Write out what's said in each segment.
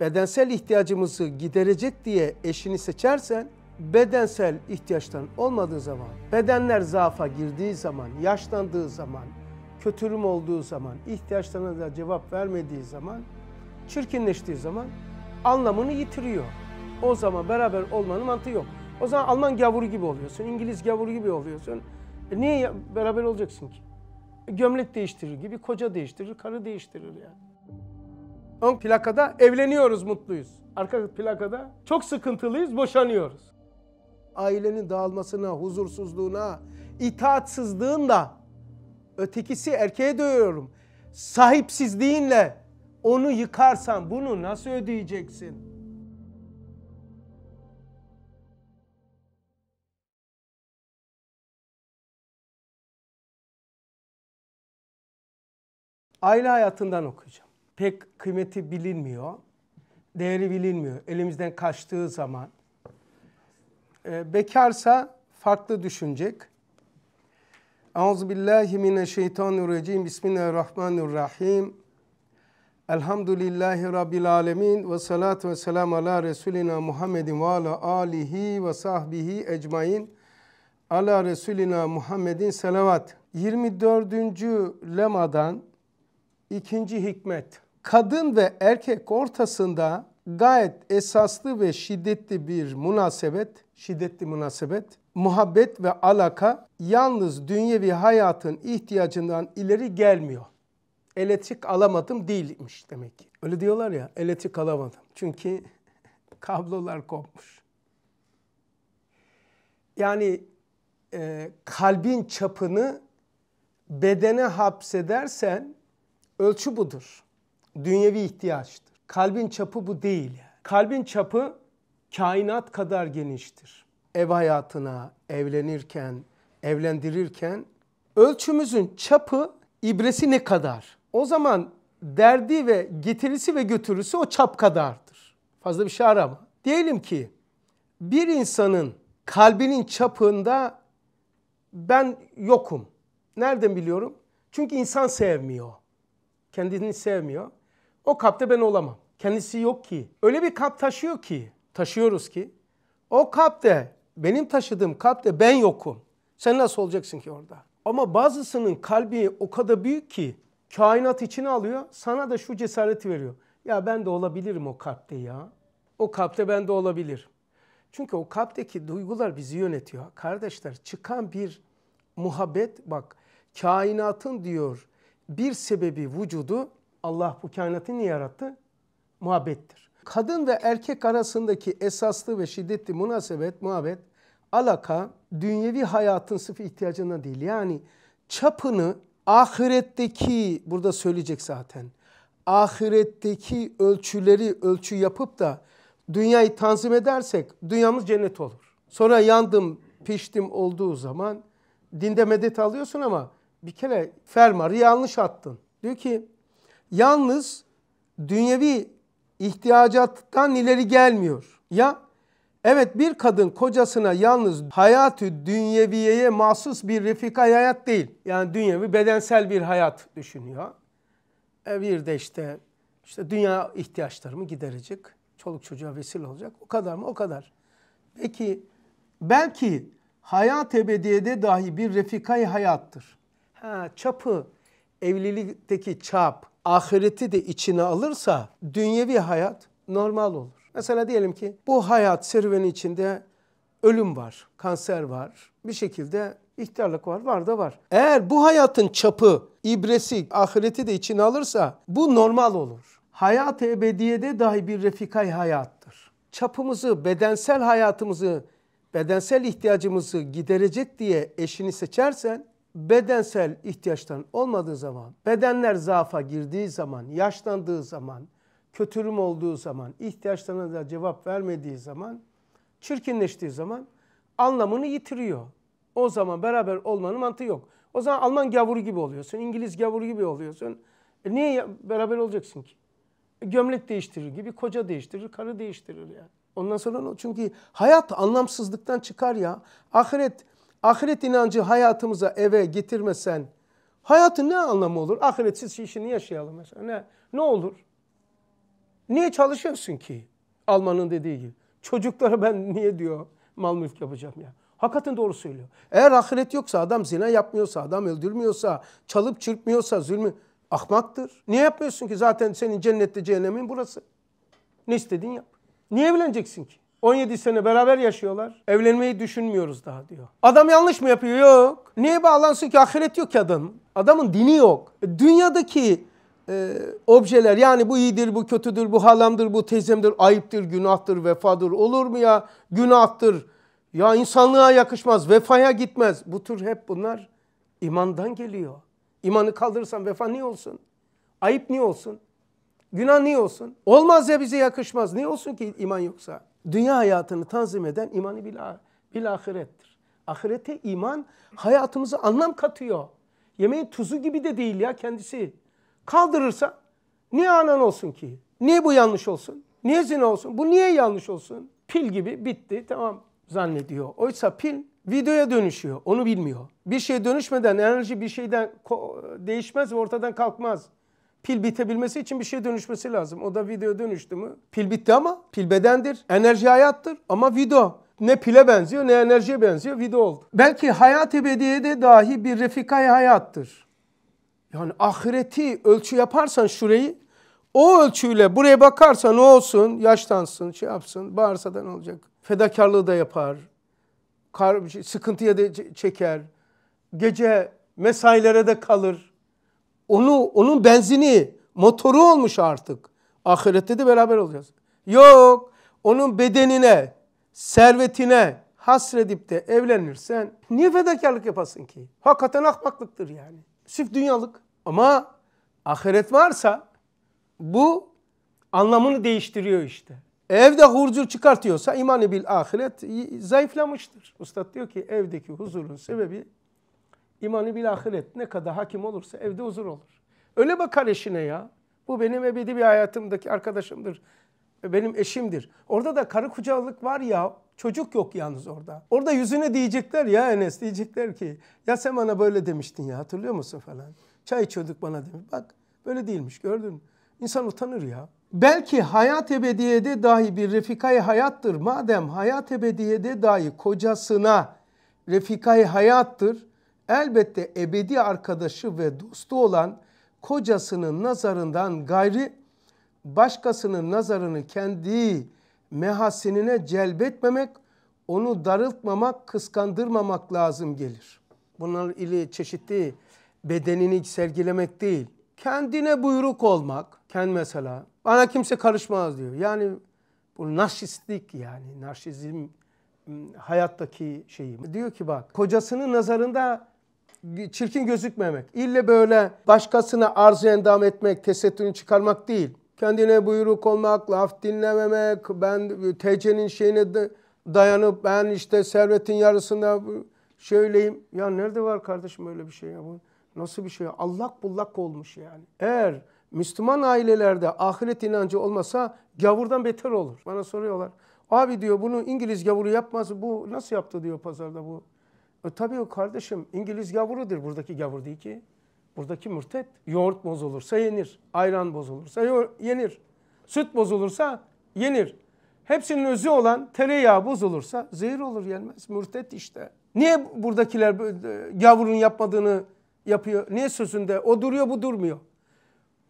bedensel ihtiyacımızı giderecek diye eşini seçersen bedensel ihtiyaçtan olmadığı zaman, bedenler zaafa girdiği zaman, yaşlandığı zaman, kötürüm olduğu zaman, ihtiyaçlarına da cevap vermediği zaman, çirkinleştiği zaman anlamını yitiriyor. O zaman beraber olmanın mantığı yok. O zaman Alman gavuru gibi oluyorsun, İngiliz gavuru gibi oluyorsun. E niye beraber olacaksın ki? Gömlek değiştirir gibi koca değiştirir, karı değiştirir yani. Ön plakada evleniyoruz mutluyuz. Arka plakada çok sıkıntılıyız boşanıyoruz. Ailenin dağılmasına, huzursuzluğuna, itaatsızlığın da ötekisi erkeğe diyorum Sahipsizliğinle onu yıkarsan bunu nasıl ödeyeceksin? Aile hayatından okuyacağım pek kıymeti bilinmiyor. Değeri bilinmiyor elimizden kaçtığı zaman. E, bekarsa farklı düşünecek. Euzubillahimineşşeytanirracim. Bismillahirrahmanirrahim. Elhamdülillahi Rabbil alemin ve salatu ve selamu ala Resulina Muhammedin ve ala alihi ve sahbihi ecmain. Ala Resulina Muhammedin selavat. 24. lemadan ikinci hikmet kadın ve erkek ortasında gayet esaslı ve şiddetli bir münasebet, şiddetli münasebet, muhabbet ve alaka yalnız dünyevi hayatın ihtiyacından ileri gelmiyor. Elektrik alamadım değilmiş demek ki. Öyle diyorlar ya, elektrik alamadım. Çünkü kablolar kopmuş. Yani e, kalbin çapını bedene hapsedersen ölçü budur dünyevi ihtiyaçtır. Kalbin çapı bu değil. Yani. Kalbin çapı kainat kadar geniştir. Ev hayatına evlenirken, evlendirirken ölçümüzün çapı ibresi ne kadar? O zaman derdi ve getirisi ve götürüsü o çap kadardır. Fazla bir şey arama. Diyelim ki bir insanın kalbinin çapında ben yokum. Nereden biliyorum? Çünkü insan sevmiyor. Kendini sevmiyor. O kapta ben olamam. Kendisi yok ki. Öyle bir kap taşıyor ki, taşıyoruz ki. O kapta, benim taşıdığım kapta ben yokum. Sen nasıl olacaksın ki orada? Ama bazısının kalbi o kadar büyük ki kainat içine alıyor. Sana da şu cesareti veriyor. Ya ben de olabilirim o kalpte ya. O kalpte ben de olabilir. Çünkü o kalpteki duygular bizi yönetiyor. Kardeşler çıkan bir muhabbet bak kainatın diyor bir sebebi vücudu Allah bu kainatı niye yarattı? Muhabbettir. Kadın ve erkek arasındaki esaslı ve şiddetli münasebet, muhabbet, alaka dünyevi hayatın sıfır ihtiyacına değil. Yani çapını ahiretteki, burada söyleyecek zaten, ahiretteki ölçüleri ölçü yapıp da dünyayı tanzim edersek dünyamız cennet olur. Sonra yandım, piştim olduğu zaman dinde medet alıyorsun ama bir kere fermarı yanlış attın. Diyor ki yalnız dünyevi ihtiyacattan ileri gelmiyor. Ya evet bir kadın kocasına yalnız hayatı dünyeviyeye mahsus bir refika hayat değil. Yani dünyevi bedensel bir hayat düşünüyor. E bir de işte işte dünya ihtiyaçlarımı giderecek. Çoluk çocuğa vesile olacak. O kadar mı? O kadar. Peki belki hayat ebediyede dahi bir refikay hayattır. Ha, çapı, evlilikteki çap, ahireti de içine alırsa dünyevi hayat normal olur. Mesela diyelim ki bu hayat serüveni içinde ölüm var, kanser var, bir şekilde ihtiyarlık var, var da var. Eğer bu hayatın çapı, ibresi, ahireti de içine alırsa bu normal olur. hayat ebediyede dahi bir refikay hayattır. Çapımızı, bedensel hayatımızı, bedensel ihtiyacımızı giderecek diye eşini seçersen bedensel ihtiyaçların olmadığı zaman, bedenler zaafa girdiği zaman, yaşlandığı zaman, kötürüm olduğu zaman, ihtiyaçlarına da cevap vermediği zaman, çirkinleştiği zaman anlamını yitiriyor. O zaman beraber olmanın mantığı yok. O zaman Alman gavuru gibi oluyorsun, İngiliz gavuru gibi oluyorsun. E niye beraber olacaksın ki? E, gömlek değiştirir gibi, koca değiştirir, karı değiştirir yani. Ondan sonra çünkü hayat anlamsızlıktan çıkar ya. Ahiret ahiret inancı hayatımıza eve getirmesen hayatın ne anlamı olur? Ahiretsiz işini yaşayalım mesela. Ne, ne olur? Niye çalışıyorsun ki? Alman'ın dediği gibi. Çocuklara ben niye diyor mal mülk yapacağım ya. Hakikaten doğru söylüyor. Eğer ahiret yoksa adam zina yapmıyorsa, adam öldürmüyorsa, çalıp çırpmıyorsa zulmü ahmaktır. Niye yapmıyorsun ki? Zaten senin cennette cehennemin burası. Ne istediğin yap. Niye evleneceksin ki? 17 sene beraber yaşıyorlar. Evlenmeyi düşünmüyoruz daha diyor. Adam yanlış mı yapıyor? Yok. Niye bağlansın ki? Ahiret yok ki adam. Adamın dini yok. E, dünyadaki e, objeler yani bu iyidir, bu kötüdür, bu halamdır, bu teyzemdir, ayıptır, günahtır, vefadır. Olur mu ya? Günahtır. Ya insanlığa yakışmaz, vefaya gitmez. Bu tür hep bunlar imandan geliyor. İmanı kaldırırsan vefa niye olsun? Ayıp niye olsun? Günah niye olsun? Olmaz ya bize yakışmaz. Niye olsun ki iman yoksa? dünya hayatını tanzim eden imanı bil, bil ahirettir. Ahirete iman hayatımıza anlam katıyor. Yemeğin tuzu gibi de değil ya kendisi. Kaldırırsa niye anan olsun ki? Niye bu yanlış olsun? Niye zina olsun? Bu niye yanlış olsun? Pil gibi bitti tamam zannediyor. Oysa pil videoya dönüşüyor. Onu bilmiyor. Bir şey dönüşmeden enerji bir şeyden değişmez ve ortadan kalkmaz. Pil bitebilmesi için bir şey dönüşmesi lazım. O da video dönüştü mü? Pil bitti ama pil bedendir. Enerji hayattır ama video ne pile benziyor ne enerjiye benziyor video oldu. Belki hayat ebediyede dahi bir refikay hayattır. Yani ahireti ölçü yaparsan şurayı o ölçüyle buraya bakarsan o olsun, yaştansın, şey yapsın, bağırsa da ne olacak? Fedakarlığı da yapar, kar, şey, sıkıntıya da çeker, gece mesailere de kalır. Onu, onun benzini, motoru olmuş artık. Ahirette de beraber olacağız. Yok, onun bedenine, servetine hasredip de evlenirsen niye fedakarlık yapasın ki? Hakikaten ahmaklıktır yani. sif dünyalık. Ama ahiret varsa bu anlamını değiştiriyor işte. Evde huzur çıkartıyorsa imanı bil ahiret zayıflamıştır. Ustad diyor ki evdeki huzurun sebebi İmanı bil ahiret ne kadar hakim olursa evde huzur olur. Öyle bakar eşine ya. Bu benim ebedi bir hayatımdaki arkadaşımdır. Benim eşimdir. Orada da karı kucalık var ya. Çocuk yok yalnız orada. Orada yüzüne diyecekler ya Enes diyecekler ki ya sen bana böyle demiştin ya hatırlıyor musun falan. Çay içiyorduk bana demiş. Bak böyle değilmiş gördün mü? İnsan utanır ya. Belki hayat ebediyede dahi bir refikayı hayattır. Madem hayat ebediyede dahi kocasına refikayı hayattır elbette ebedi arkadaşı ve dostu olan kocasının nazarından gayri başkasının nazarını kendi mehasinine celbetmemek, onu darıltmamak, kıskandırmamak lazım gelir. Bunlar ile çeşitli bedenini sergilemek değil. Kendine buyruk olmak, kendi mesela bana kimse karışmaz diyor. Yani bu narsistlik yani narsizm hayattaki şeyi. Diyor ki bak kocasının nazarında çirkin gözükmemek. İlle böyle başkasına arzu endam etmek, tesettürünü çıkarmak değil. Kendine buyruk olmak, laf dinlememek, ben TC'nin şeyine dayanıp ben işte servetin yarısında şöyleyim. Ya nerede var kardeşim öyle bir şey ya? Bu nasıl bir şey? Ya? Allak bullak olmuş yani. Eğer Müslüman ailelerde ahiret inancı olmasa gavurdan beter olur. Bana soruyorlar. Abi diyor bunu İngiliz gavuru yapmaz. Bu nasıl yaptı diyor pazarda bu e tabii o kardeşim İngiliz gavurudur buradaki gavur değil ki. Buradaki mürtet. Yoğurt bozulursa yenir. Ayran bozulursa yenir. Süt bozulursa yenir. Hepsinin özü olan tereyağı bozulursa zehir olur yenmez. Mürtet işte. Niye buradakiler gavurun e, yapmadığını yapıyor? Niye sözünde? O duruyor bu durmuyor.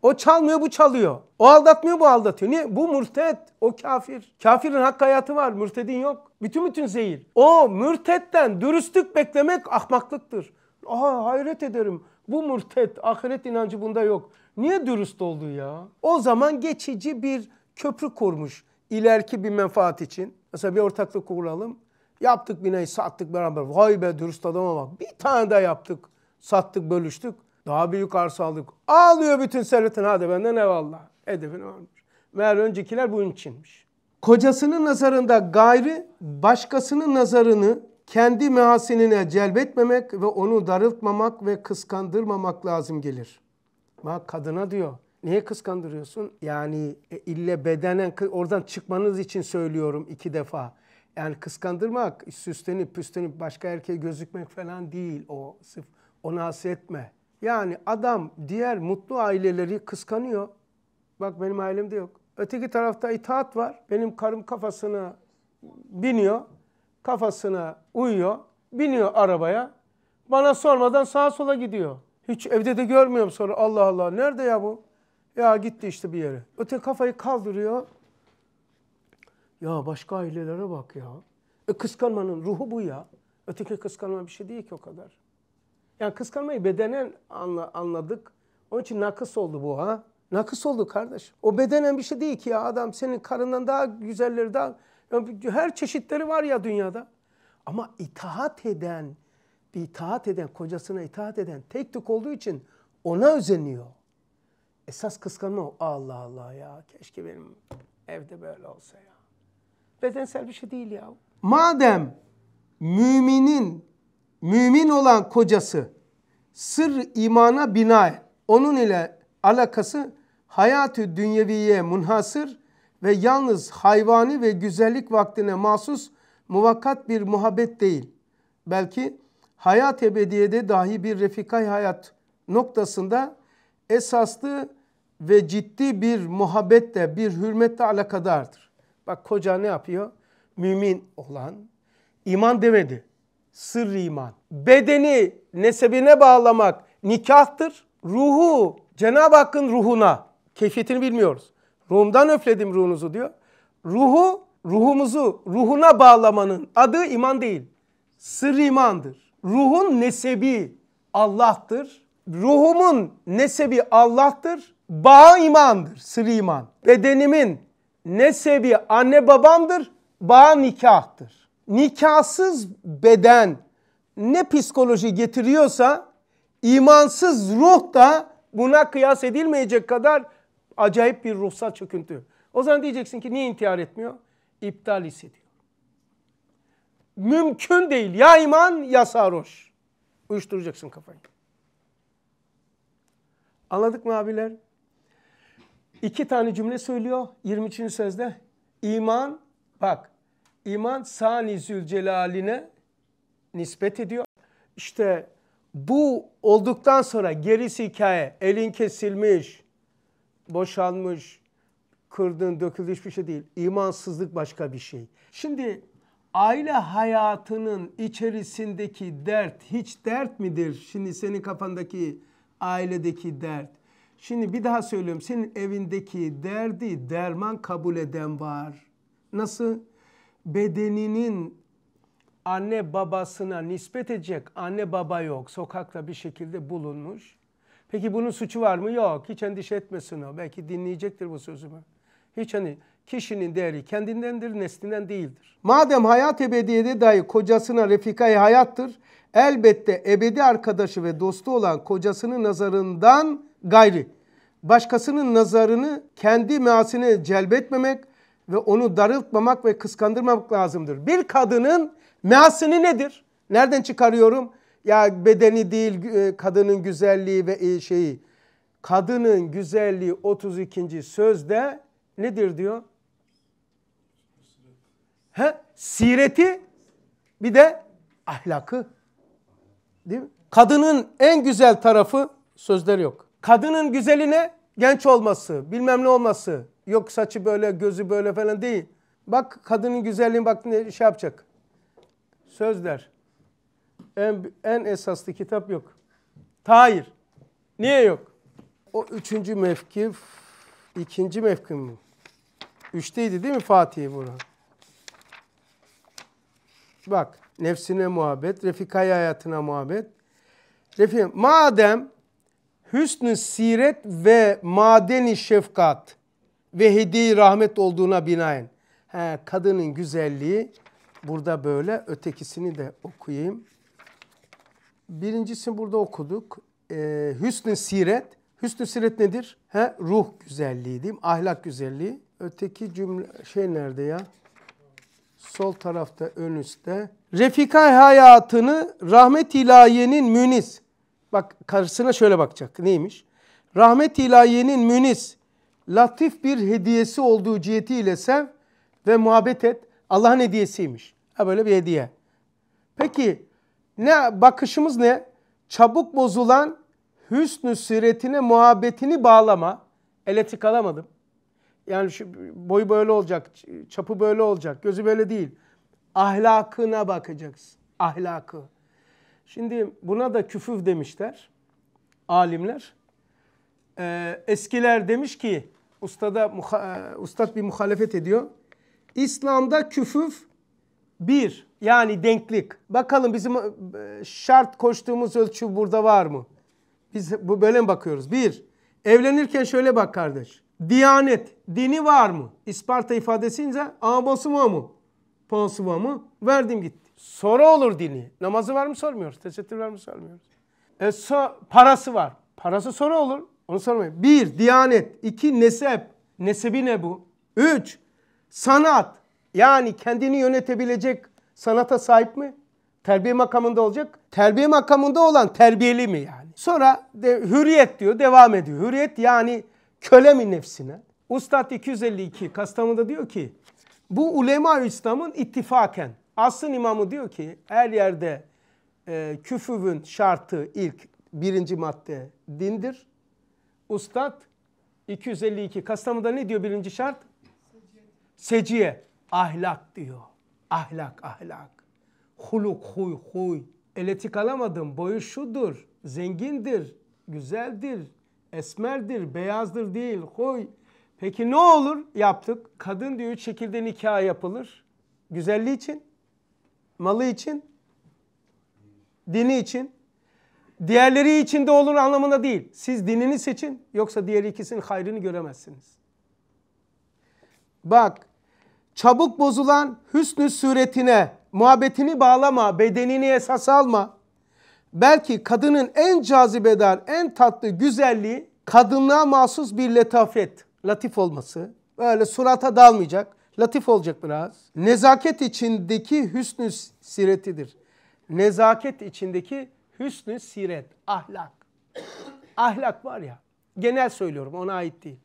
O çalmıyor bu çalıyor. O aldatmıyor bu aldatıyor. Niye? Bu mürted. O kafir. Kafirin hak hayatı var. Mürtedin yok. Bütün bütün zehir. O mürtetten dürüstlük beklemek ahmaklıktır. Aha hayret ederim. Bu mürtet, ahiret inancı bunda yok. Niye dürüst oldu ya? O zaman geçici bir köprü kurmuş ileriki bir menfaat için. Mesela bir ortaklık kuralım. Yaptık binayı sattık beraber. Vay be dürüst adama bak. Bir tane daha yaptık. Sattık bölüştük. Daha büyük arsa aldık. Ağlıyor bütün servetin hadi benden eyvallah. Hedefini varmış. Meğer öncekiler bunun içinmiş kocasının nazarında gayri başkasının nazarını kendi mehasinine celbetmemek ve onu darıltmamak ve kıskandırmamak lazım gelir. Bak kadına diyor. Niye kıskandırıyorsun? Yani e, ille bedenen oradan çıkmanız için söylüyorum iki defa. Yani kıskandırmak, süslenip püslenip başka erkeğe gözükmek falan değil o sıf. Onu hasretme. Yani adam diğer mutlu aileleri kıskanıyor. Bak benim ailemde yok. Öteki tarafta itaat var. Benim karım kafasını biniyor. Kafasına uyuyor. Biniyor arabaya. Bana sormadan sağa sola gidiyor. Hiç evde de görmüyorum sonra Allah Allah nerede ya bu? Ya gitti işte bir yere. Öte kafayı kaldırıyor. Ya başka ailelere bak ya. E kıskanmanın ruhu bu ya. Öteki kıskanma bir şey değil ki o kadar. Yani kıskanmayı bedenen anla, anladık. Onun için nakıs oldu bu ha. Nakıs oldu kardeş. O bedenen bir şey değil ki ya adam senin karından daha güzelleri daha her çeşitleri var ya dünyada. Ama itaat eden, bir itaat eden, kocasına itaat eden tek tük olduğu için ona özeniyor. Esas kıskanma Allah Allah ya keşke benim evde böyle olsa ya. Bedensel bir şey değil ya. Madem müminin, mümin olan kocası sır imana bina onun ile alakası hayatı dünyeviye munhasır ve yalnız hayvani ve güzellik vaktine mahsus muvakkat bir muhabbet değil. Belki hayat ebediyede dahi bir refikay hayat noktasında esaslı ve ciddi bir muhabbetle, bir hürmetle alakadardır. Bak koca ne yapıyor? Mümin olan iman demedi. Sır iman. Bedeni nesebine bağlamak nikahtır. Ruhu Cenab-ı Hakk'ın ruhuna Keyfiyetini bilmiyoruz. Ruhumdan öfledim ruhunuzu diyor. Ruhu, ruhumuzu ruhuna bağlamanın adı iman değil. Sır imandır. Ruhun nesebi Allah'tır. Ruhumun nesebi Allah'tır. Bağ imandır, sır iman. Bedenimin nesebi anne babamdır, bağ nikahtır. Nikahsız beden ne psikoloji getiriyorsa imansız ruh da buna kıyas edilmeyecek kadar Acayip bir ruhsal çöküntü. O zaman diyeceksin ki niye intihar etmiyor? İptal hissediyor. Mümkün değil. Ya iman ya sarhoş. Uyuşturacaksın kafayı. Anladık mı abiler? İki tane cümle söylüyor 23. sözde. İman, bak iman Sani Zülcelal'ine nispet ediyor. İşte bu olduktan sonra gerisi hikaye. Elin kesilmiş, Boşalmış, kırdığın, döküldü hiçbir şey değil. İmansızlık başka bir şey. Şimdi aile hayatının içerisindeki dert hiç dert midir? Şimdi senin kafandaki ailedeki dert. Şimdi bir daha söylüyorum. Senin evindeki derdi derman kabul eden var. Nasıl? Bedeninin anne babasına nispet edecek anne baba yok. Sokakta bir şekilde bulunmuş. Peki bunun suçu var mı? Yok. Hiç endişe etmesin o. Belki dinleyecektir bu sözümü. Hiç hani kişinin değeri kendindendir, neslinden değildir. Madem hayat ebediyede dahi kocasına refikayı hayattır, elbette ebedi arkadaşı ve dostu olan kocasının nazarından gayri, başkasının nazarını kendi measine celbetmemek ve onu darıltmamak ve kıskandırmamak lazımdır. Bir kadının measini nedir? Nereden çıkarıyorum? Ya bedeni değil e, kadının güzelliği ve e, şeyi. Kadının güzelliği 32. sözde nedir diyor? He? Sireti bir de ahlakı. Değil mi? Kadının en güzel tarafı sözler yok. Kadının güzeli ne? Genç olması, bilmem ne olması. Yok saçı böyle, gözü böyle falan değil. Bak kadının güzelliği bak ne şey yapacak. Sözler en, en esaslı kitap yok. Tahir. Niye yok? O üçüncü mevkif, ikinci mevki mi? Üçteydi değil mi Fatih Burhan? Bak, nefsine muhabbet, refikayı hayatına muhabbet. Refik, madem hüsnü siret ve madeni şefkat ve hediye rahmet olduğuna binaen. He, kadının güzelliği burada böyle ötekisini de okuyayım birincisini burada okuduk. Ee, Hüsnü Siret. Hüsnü Siret nedir? He, ruh güzelliği diyeyim, ahlak güzelliği. Öteki cümle şey nerede ya? Sol tarafta ön üstte. Refika hayatını rahmet ilahiyenin münis. Bak karşısına şöyle bakacak. Neymiş? Rahmet ilahiyenin münis. Latif bir hediyesi olduğu cihetiyle sev ve muhabbet et. Allah'ın hediyesiymiş. Ha böyle bir hediye. Peki ne bakışımız ne? Çabuk bozulan hüsnü siretine muhabbetini bağlama. Elektrik alamadım. Yani şu boyu böyle olacak, çapı böyle olacak, gözü böyle değil. Ahlakına bakacaksın. Ahlakı. Şimdi buna da küfüv demişler alimler. Ee, eskiler demiş ki ustada muha, ustad bir muhalefet ediyor. İslam'da küfüv bir yani denklik. Bakalım bizim e, şart koştuğumuz ölçü burada var mı? Biz bu böyle mi bakıyoruz? Bir Evlenirken şöyle bak kardeş. Diyanet, dini var mı? İsparta ifadesince aması var mı? Ponsu var mı? Verdim gitti. Soru olur dini. Namazı var mı sormuyoruz. Tesettür var mı sormuyoruz. E, so, parası var. Parası soru olur. Onu sormayın. Bir, diyanet. iki nesep. Nesebi ne bu? Üç, sanat. Yani kendini yönetebilecek sanata sahip mi? Terbiye makamında olacak. Terbiye makamında olan terbiyeli mi yani? Sonra de, hürriyet diyor devam ediyor. Hürriyet yani köle mi nefsine? Ustad 252 Kastamonu'da diyor ki bu ulema İslam'ın ittifaken Asrın imamı diyor ki her yerde e, küfüvün şartı ilk birinci madde dindir. Ustad 252 Kastamonu'da ne diyor birinci şart? Seciye. Seciye. Ahlak diyor. Ahlak, ahlak. Huluk, huy, huy. Eletik alamadım. Boyu şudur. Zengindir, güzeldir, esmerdir, beyazdır değil. Huy. Peki ne olur? Yaptık. Kadın diyor üç şekilde nikah yapılır. Güzelliği için, malı için, dini için. Diğerleri için de olur anlamında değil. Siz dinini seçin yoksa diğer ikisinin hayrını göremezsiniz. Bak Çabuk bozulan hüsnü suretine muhabbetini bağlama, bedenini esas alma. Belki kadının en cazibedar, en tatlı güzelliği kadınlığa mahsus bir letafet, latif olması. Böyle surata dalmayacak, latif olacak biraz. Nezaket içindeki hüsnü siretidir. Nezaket içindeki hüsnü siret, ahlak. ahlak var ya, genel söylüyorum ona ait değil.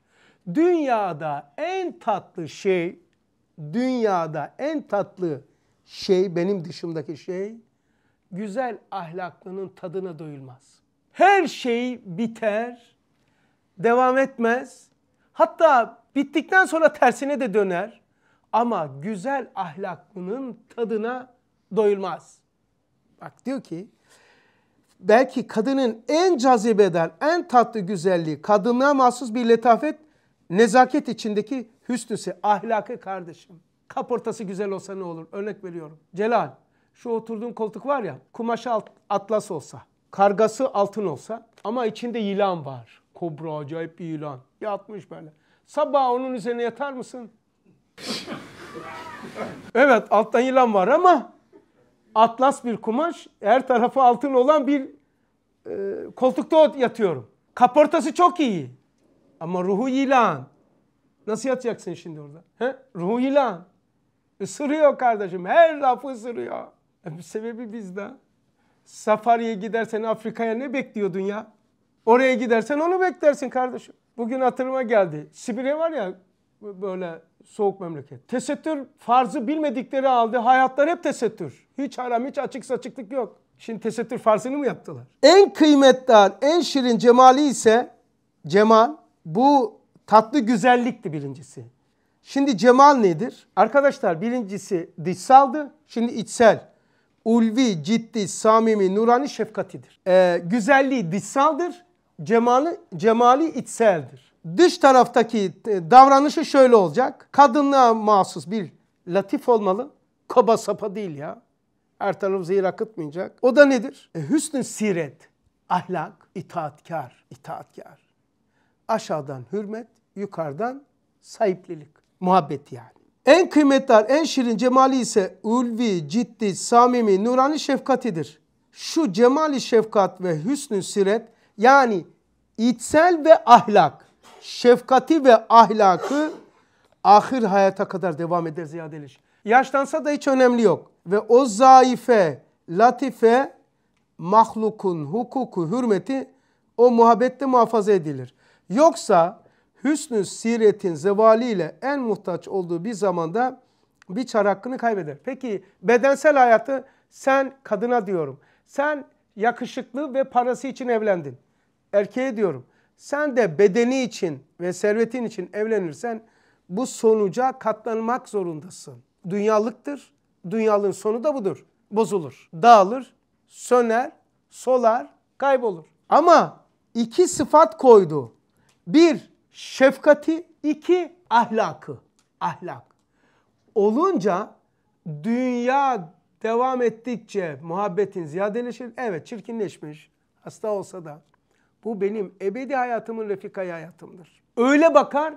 Dünyada en tatlı şey dünyada en tatlı şey benim dışımdaki şey güzel ahlaklının tadına doyulmaz. Her şey biter, devam etmez. Hatta bittikten sonra tersine de döner. Ama güzel ahlaklının tadına doyulmaz. Bak diyor ki belki kadının en cazibeden, en tatlı güzelliği, kadınlığa mahsus bir letafet nezaket içindeki hüsnüsü, ahlakı kardeşim. Kaportası güzel olsa ne olur? Örnek veriyorum. Celal, şu oturduğun koltuk var ya, kumaşı alt, atlas olsa, kargası altın olsa ama içinde yılan var. Kobra acayip bir yılan. Yatmış böyle. Sabah onun üzerine yatar mısın? evet alttan yılan var ama atlas bir kumaş, her tarafı altın olan bir e, koltukta yatıyorum. Kaportası çok iyi. Ama ruhu ilan, Nasıl yatacaksın şimdi orada? He? Ruhu ilan, Isırıyor kardeşim. Her lafı ısırıyor. E, sebebi bizde. Safari'ye gidersen Afrika'ya ne bekliyordun ya? Oraya gidersen onu beklersin kardeşim. Bugün hatırıma geldi. Sibirya var ya böyle soğuk memleket. Tesettür farzı bilmedikleri aldı. Hayatlar hep tesettür. Hiç haram, hiç açık saçıklık yok. Şimdi tesettür farzını mı yaptılar? En kıymetli, en şirin cemali ise cemal bu tatlı güzellikti birincisi. Şimdi cemal nedir? Arkadaşlar birincisi dışsaldı, şimdi içsel. Ulvi, ciddi, samimi, nurani, şefkatidir. Ee, güzelliği dışsaldır, cemali, cemali içseldir. Dış taraftaki e, davranışı şöyle olacak. Kadınlığa mahsus bir latif olmalı. Kaba sapa değil ya. Her tarafı zehir akıtmayacak. O da nedir? E, hüsnü siret, ahlak, itaatkar, itaatkar. Aşağıdan hürmet, yukarıdan sahiplilik, muhabbet yani. En kıymetli, en şirin cemali ise ulvi, ciddi, samimi, nurani şefkatidir. Şu cemali şefkat ve hüsnü siret yani içsel ve ahlak, şefkati ve ahlakı ahir hayata kadar devam eder ziyadeleş. Yaşlansa da hiç önemli yok. Ve o zaife, latife, mahlukun hukuku, hürmeti o muhabbette muhafaza edilir. Yoksa hüsnü siretin zevaliyle en muhtaç olduğu bir zamanda bir çar hakkını kaybeder. Peki bedensel hayatı sen kadına diyorum. Sen yakışıklı ve parası için evlendin. Erkeğe diyorum. Sen de bedeni için ve servetin için evlenirsen bu sonuca katlanmak zorundasın. Dünyalıktır. Dünyalığın sonu da budur. Bozulur, dağılır, söner, solar, kaybolur. Ama iki sıfat koydu. Bir, şefkati, iki, ahlakı. Ahlak. Olunca dünya devam ettikçe muhabbetin ziyadeleşir. Evet çirkinleşmiş. Hasta olsa da. Bu benim ebedi hayatımın refikayı hayatımdır. Öyle bakar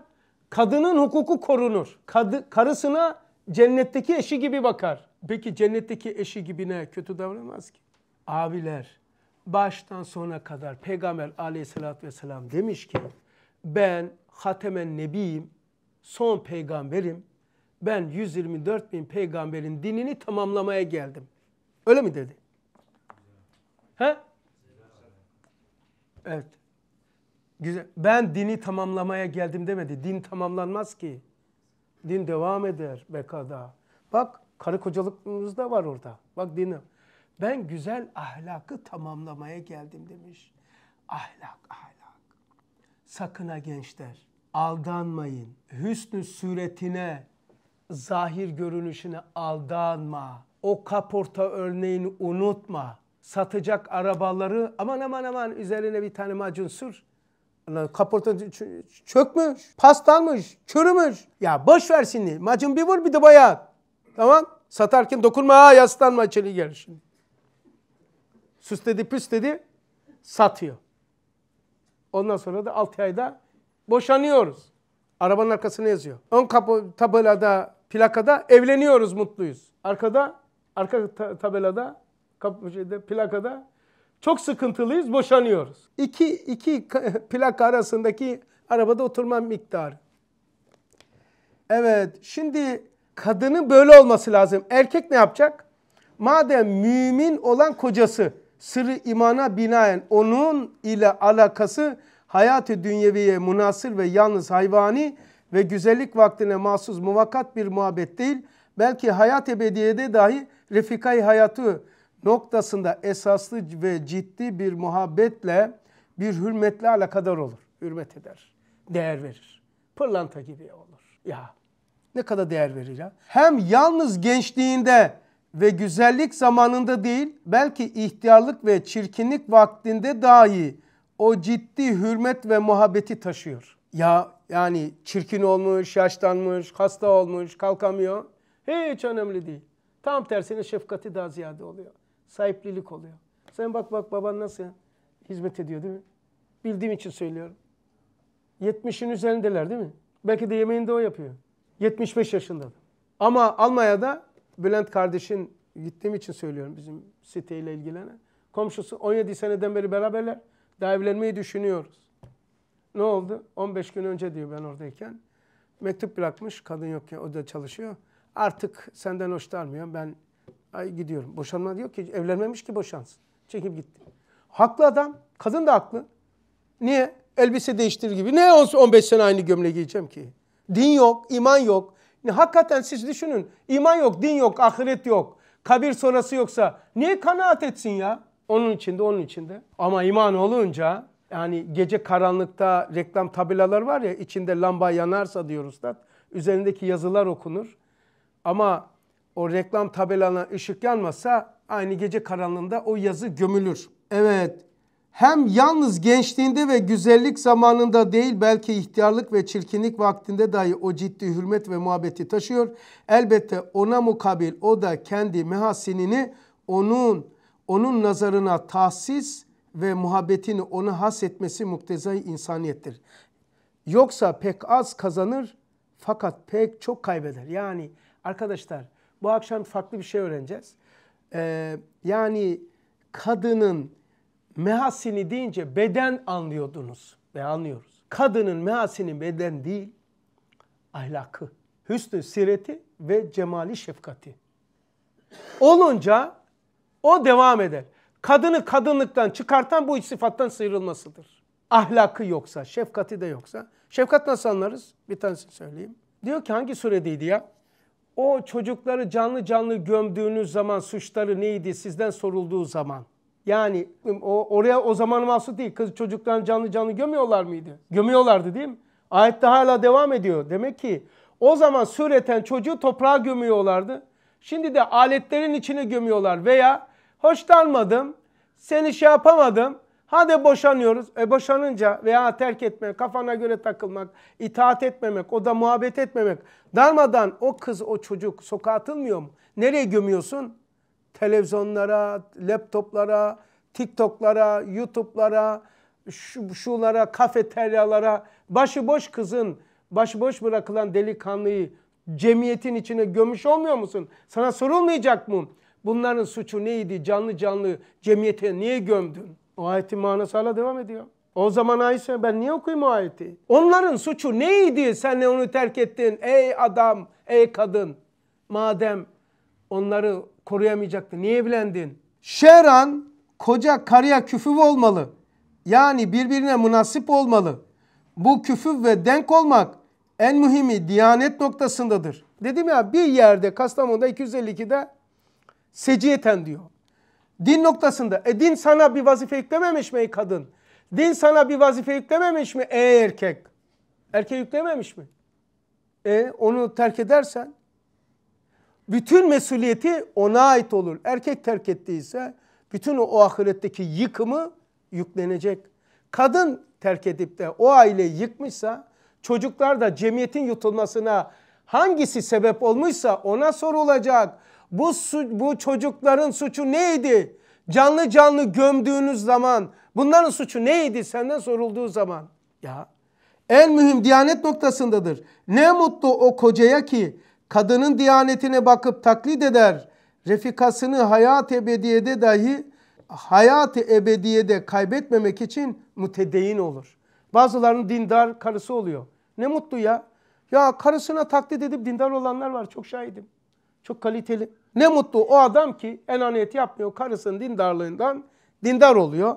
kadının hukuku korunur. Kadı, karısına cennetteki eşi gibi bakar. Peki cennetteki eşi gibi ne? Kötü davranmaz ki. Abiler baştan sona kadar Peygamber aleyhissalatü vesselam demiş ki ben Hatemen Nebiyim, son peygamberim, ben 124 bin peygamberin dinini tamamlamaya geldim. Öyle mi dedi? He? Evet. Güzel. Ben dini tamamlamaya geldim demedi. Din tamamlanmaz ki. Din devam eder bekada. Bak karı kocalıkımız da var orada. Bak dinim. Ben güzel ahlakı tamamlamaya geldim demiş. Ahlak, ahlak. Sakın ha gençler aldanmayın. Hüsnü suretine, zahir görünüşüne aldanma. O kaporta örneğini unutma. Satacak arabaları aman aman aman üzerine bir tane macun sür. Kaporta çökmüş, paslanmış, çürümüş. Ya boş ver şimdi. Macun bir vur bir de boya. Tamam. Satarken dokunma ha yaslanma içeri gel şimdi. Süs dedi satıyor. Ondan sonra da 6 ayda boşanıyoruz. Arabanın arkasına yazıyor. Ön kapı tabelada, plakada evleniyoruz, mutluyuz. Arkada, arka tabelada, kapı şeyde, plakada çok sıkıntılıyız, boşanıyoruz. İki, iki plaka arasındaki arabada oturma miktarı. Evet, şimdi kadının böyle olması lazım. Erkek ne yapacak? Madem mümin olan kocası, sırrı imana binaen onun ile alakası hayatı dünyeviye münasır ve yalnız hayvani ve güzellik vaktine mahsus muvakkat bir muhabbet değil. Belki hayat ebediyede dahi refikay hayatı noktasında esaslı ve ciddi bir muhabbetle bir hürmetle alakadar olur. Hürmet eder, değer verir. Pırlanta gibi olur. Ya ne kadar değer verir ya. Hem yalnız gençliğinde ve güzellik zamanında değil belki ihtiyarlık ve çirkinlik vaktinde dahi o ciddi hürmet ve muhabbeti taşıyor. Ya yani çirkin olmuş, yaşlanmış, hasta olmuş, kalkamıyor. Hiç önemli değil. Tam tersine şefkati daha ziyade oluyor. Sahiplilik oluyor. Sen bak bak baban nasıl hizmet ediyor değil mi? Bildiğim için söylüyorum. 70'in üzerindeler değil mi? Belki de yemeğini de o yapıyor. 75 yaşında. Ama Almanya'da Bülent kardeşin gittiğim için söylüyorum bizim siteyle ilgilenen. Komşusu 17 seneden beri beraberler. Daha evlenmeyi düşünüyoruz. Ne oldu? 15 gün önce diyor ben oradayken. Mektup bırakmış. Kadın yok ya o da çalışıyor. Artık senden hoşlanmıyorum. Ben ay gidiyorum. Boşanma diyor ki evlenmemiş ki boşansın. Çekip gitti. Haklı adam. Kadın da haklı. Niye? Elbise değiştir gibi. Ne 15 sene aynı gömle giyeceğim ki? Din yok, iman yok. Hakikaten siz düşünün. İman yok, din yok, ahiret yok. Kabir sonrası yoksa niye kanaat etsin ya? Onun içinde, onun içinde. Ama iman olunca yani gece karanlıkta reklam tabelalar var ya içinde lamba yanarsa diyor ustad. Üzerindeki yazılar okunur. Ama o reklam tabelanın ışık yanmasa aynı gece karanlığında o yazı gömülür. Evet hem yalnız gençliğinde ve güzellik zamanında değil belki ihtiyarlık ve çirkinlik vaktinde dahi o ciddi hürmet ve muhabbeti taşıyor. Elbette ona mukabil o da kendi mehasinini onun onun nazarına tahsis ve muhabbetini ona has etmesi muktezai insaniyettir. Yoksa pek az kazanır fakat pek çok kaybeder. Yani arkadaşlar bu akşam farklı bir şey öğreneceğiz. Ee, yani kadının mehasini deyince beden anlıyordunuz ve anlıyoruz. Kadının mehasini beden değil, ahlakı, hüsnü sireti ve cemali şefkati. Olunca o devam eder. Kadını kadınlıktan çıkartan bu sifattan sıyrılmasıdır. Ahlakı yoksa, şefkati de yoksa. Şefkat nasıl anlarız? Bir tanesini söyleyeyim. Diyor ki hangi suredeydi ya? O çocukları canlı canlı gömdüğünüz zaman suçları neydi sizden sorulduğu zaman yani o, oraya o zaman mahsus değil. Kız çocuklarını canlı canlı gömüyorlar mıydı? Gömüyorlardı değil mi? Ayette hala devam ediyor. Demek ki o zaman süreten çocuğu toprağa gömüyorlardı. Şimdi de aletlerin içine gömüyorlar veya hoşlanmadım, seni şey yapamadım, hadi boşanıyoruz. E boşanınca veya terk etmek, kafana göre takılmak, itaat etmemek, o da muhabbet etmemek. Darmadan o kız, o çocuk sokağa atılmıyor mu? Nereye gömüyorsun? televizyonlara, laptoplara, TikTok'lara, YouTube'lara, şu, şulara, kafeteryalara, başıboş kızın, başıboş bırakılan delikanlıyı cemiyetin içine gömüş olmuyor musun? Sana sorulmayacak mı? Bunların suçu neydi? Canlı canlı cemiyete niye gömdün? O ayetin manası hala devam ediyor. O zaman Ayşe ben niye okuyayım o ayeti? Onların suçu neydi? Sen ne onu terk ettin? Ey adam, ey kadın. Madem onları koruyamayacaktı. Niye evlendin? Şeran koca karıya küfüv olmalı. Yani birbirine münasip olmalı. Bu küfüv ve denk olmak en mühimi diyanet noktasındadır. Dedim ya bir yerde Kastamonu'da 252'de seciyeten diyor. Din noktasında. E din sana bir vazife yüklememiş mi kadın? Din sana bir vazife yüklememiş mi ey erkek? Erkeğe yüklememiş mi? E onu terk edersen bütün mesuliyeti ona ait olur. Erkek terk ettiyse bütün o ahiretteki yıkımı yüklenecek. Kadın terk edip de o aileyi yıkmışsa çocuklar da cemiyetin yutulmasına hangisi sebep olmuşsa ona sorulacak. Bu, bu çocukların suçu neydi? Canlı canlı gömdüğünüz zaman bunların suçu neydi senden sorulduğu zaman? Ya en mühim diyanet noktasındadır. Ne mutlu o kocaya ki kadının diyanetine bakıp taklit eder, refikasını hayat ebediyede dahi hayat ebediyede kaybetmemek için mütedeyyin olur. Bazılarının dindar karısı oluyor. Ne mutlu ya. Ya karısına taklit edip dindar olanlar var çok şahidim. Çok kaliteli. Ne mutlu o adam ki enaniyet yapmıyor karısının dindarlığından dindar oluyor.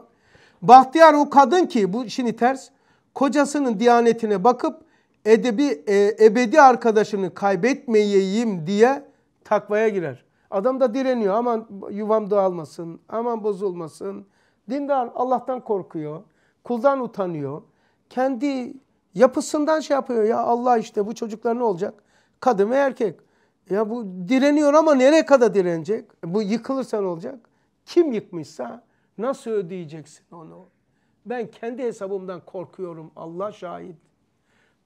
Bahtiyar o kadın ki bu şimdi ters kocasının diyanetine bakıp edebi e, ebedi arkadaşını kaybetmeyeyim diye takvaya girer. Adam da direniyor. Aman yuvam dağılmasın, aman bozulmasın. Dindar Allah'tan korkuyor, kuldan utanıyor. Kendi yapısından şey yapıyor. Ya Allah işte bu çocuklar ne olacak? Kadın ve erkek. Ya bu direniyor ama nereye kadar direnecek? Bu yıkılırsa ne olacak? Kim yıkmışsa nasıl ödeyeceksin onu? Ben kendi hesabımdan korkuyorum. Allah şahit.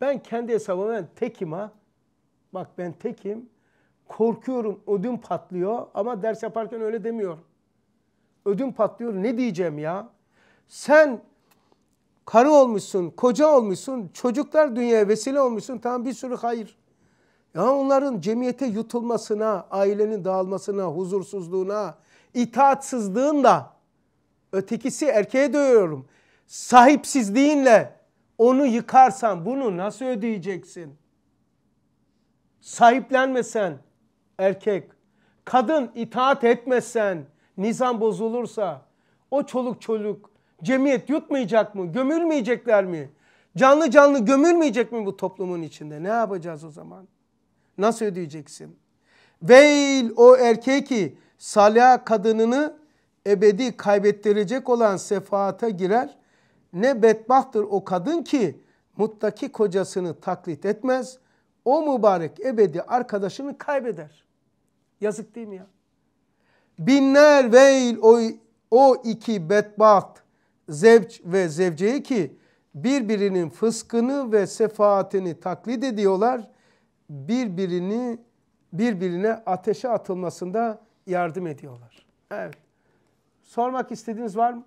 Ben kendi hesabıma ben tekim ha. Bak ben tekim. Korkuyorum ödüm patlıyor ama ders yaparken öyle demiyor. Ödüm patlıyor ne diyeceğim ya? Sen karı olmuşsun, koca olmuşsun, çocuklar dünyaya vesile olmuşsun. Tamam bir sürü hayır. Ya onların cemiyete yutulmasına, ailenin dağılmasına, huzursuzluğuna, itaatsızlığın da ötekisi erkeğe dövüyorum. Sahipsizliğinle onu yıkarsan bunu nasıl ödeyeceksin? Sahiplenmesen erkek, kadın itaat etmesen, nizam bozulursa o çoluk çoluk cemiyet yutmayacak mı? Gömülmeyecekler mi? Canlı canlı gömülmeyecek mi bu toplumun içinde? Ne yapacağız o zaman? Nasıl ödeyeceksin? Veil o erkeği ki salya kadınını ebedi kaybettirecek olan sefaata girer ne bedbahtır o kadın ki muttaki kocasını taklit etmez. O mübarek ebedi arkadaşını kaybeder. Yazık değil mi ya? Binler veil o, o iki bedbaht zevç ve zevceyi ki birbirinin fıskını ve sefaatini taklit ediyorlar. Birbirini birbirine ateşe atılmasında yardım ediyorlar. Evet. Sormak istediğiniz var mı?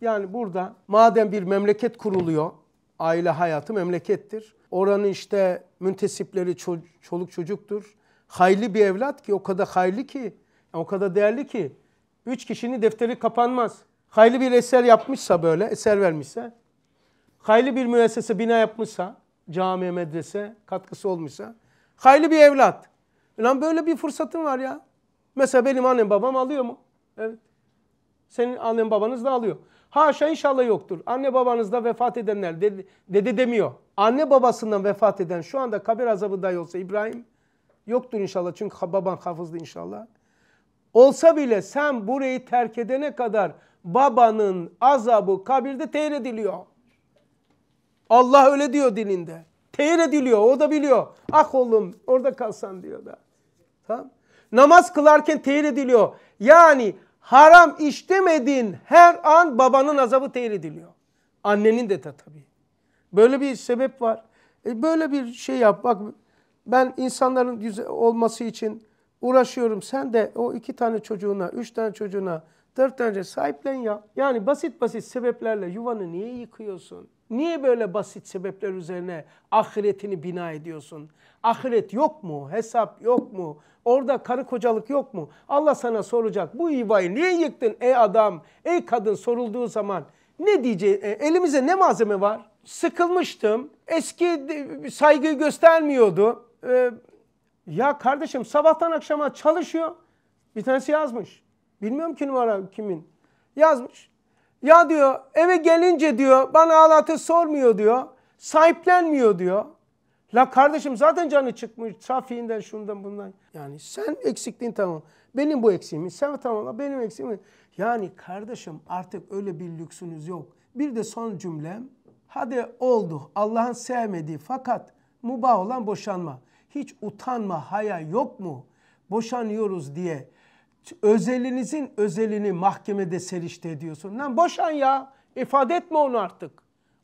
Yani burada madem bir memleket kuruluyor, aile hayatı memlekettir. Oranın işte müntesipleri ço çoluk çocuktur. Hayli bir evlat ki o kadar hayli ki, o kadar değerli ki. Üç kişinin defteri kapanmaz. Hayli bir eser yapmışsa böyle, eser vermişse, hayli bir müessese bina yapmışsa, cami, medrese katkısı olmuşsa, hayli bir evlat. Lan böyle bir fırsatın var ya. Mesela benim annem babam alıyor mu? Evet. Senin annen babanız da alıyor. Haşa inşallah yoktur. Anne babanızda vefat edenler dede, dede demiyor. Anne babasından vefat eden şu anda kabir azabında olsa İbrahim yoktur inşallah. Çünkü baban hafızdı inşallah. Olsa bile sen burayı terk edene kadar babanın azabı kabirde teyir ediliyor. Allah öyle diyor dilinde. Teyir ediliyor o da biliyor. Ah oğlum orada kalsan diyor da. Tamam. Namaz kılarken teyir ediliyor. Yani haram işlemediğin her an babanın azabı tehir ediliyor. Annenin de tabii. Böyle bir sebep var. E böyle bir şey yap. Bak ben insanların olması için uğraşıyorum. Sen de o iki tane çocuğuna, üç tane çocuğuna Dört önce sahiplen ya. Yani basit basit sebeplerle yuvanı niye yıkıyorsun? Niye böyle basit sebepler üzerine ahiretini bina ediyorsun? Ahiret yok mu? Hesap yok mu? Orada karı kocalık yok mu? Allah sana soracak. Bu yuvayı niye yıktın ey adam, ey kadın sorulduğu zaman ne diyeceğiz? E, elimize ne malzeme var? Sıkılmıştım. Eski saygı göstermiyordu. E, ya kardeşim sabahtan akşama çalışıyor. Bir tanesi yazmış. Bilmiyorum ki numara kimin. Yazmış. Ya diyor eve gelince diyor bana alatı sormuyor diyor. Sahiplenmiyor diyor. La kardeşim zaten canı çıkmış. Trafiğinden şundan bundan. Yani sen eksikliğin tamam. Benim bu eksiğimi sen tamam. Benim eksiğimi. Yani kardeşim artık öyle bir lüksünüz yok. Bir de son cümlem. Hadi oldu Allah'ın sevmediği fakat mübah olan boşanma. Hiç utanma haya yok mu? Boşanıyoruz diye özelinizin özelini mahkemede serişte ediyorsun. Lan boşan ya. ifade etme onu artık.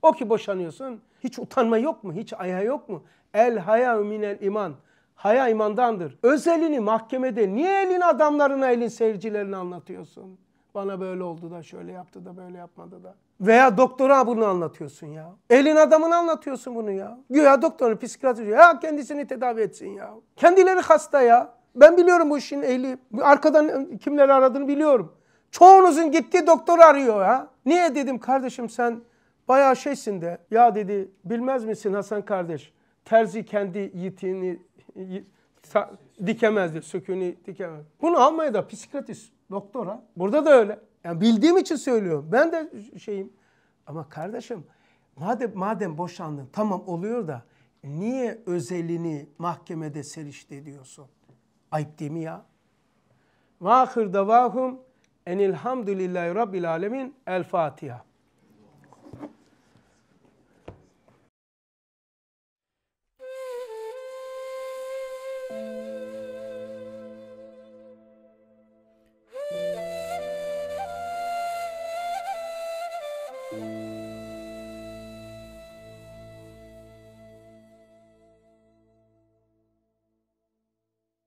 O ki boşanıyorsun. Hiç utanma yok mu? Hiç aya yok mu? El haya minel iman. Haya imandandır. Özelini mahkemede niye elin adamlarına, elin seyircilerine anlatıyorsun? Bana böyle oldu da şöyle yaptı da böyle yapmadı da. Veya doktora bunu anlatıyorsun ya. Elin adamını anlatıyorsun bunu ya. Güya doktorun psikiyatrı ya kendisini tedavi etsin ya. Kendileri hasta ya. Ben biliyorum bu işin ehli. Arkadan kimleri aradığını biliyorum. Çoğunuzun gittiği doktor arıyor ya. Niye dedim kardeşim sen bayağı şeysin de. Ya dedi bilmez misin Hasan kardeş? Terzi kendi yitiğini dikemezdi, söküğünü dikemez. Bunu almaya Almanya'da psikiyatrist ha Burada da öyle. Yani bildiğim için söylüyorum. Ben de şeyim. Ama kardeşim madem madem boşandın tamam oluyor da niye özelini mahkemede serişte ediyorsun? Ayıp değil mi ya? Vahir davahum enilhamdülillahi rabbil alemin. El Fatiha.